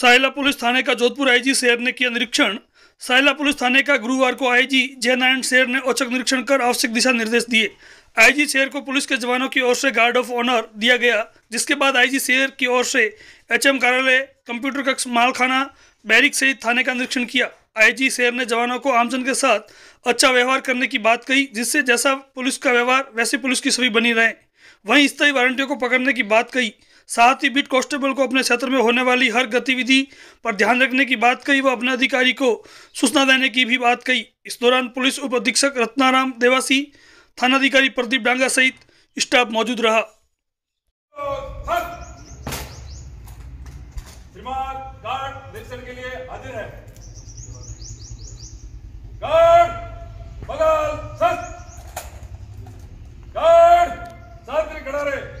साहिला police थाने का Jodhpur IG जी ने किया निरीक्षण साहिला पुलिस थाने का गुरुवार को आईजी जयनारायण शेर ने औचक निरीक्षण कर आवश्यक दिशा निर्देश दिए आईजी शेर को पुलिस के जवानों की ओर से गार्ड ऑफ ऑनर दिया गया जिसके बाद आईजी शेर की ओर से एचएम कार्यालय कंप्यूटर कक्ष मालखाना बैरिक सहित थाने का निरीक्षण किया आई शेर ने जवानों को आमजन के साथ अच्छा व्यवहार करने की बात कही जिससे जैसा पुलिस का व्यवहार वैसे पुलिस की छवि बनी रहे वहीं स्थायी वारंटियों को पकड़ने की बात कही साथ ही बीट कांस्टेबल को अपने क्षेत्र में होने वाली हर गतिविधि पर ध्यान रखने की बात कही व अपने अधिकारी को सूचना देने की भी बात कही इस दौरान पुलिस उप अधीक्षक रत्नाराम देवासी थानाधिकारी प्रदीप डांगा सहित स्टाफ मौजूद रहा के लिए है बगल खड़ा रहे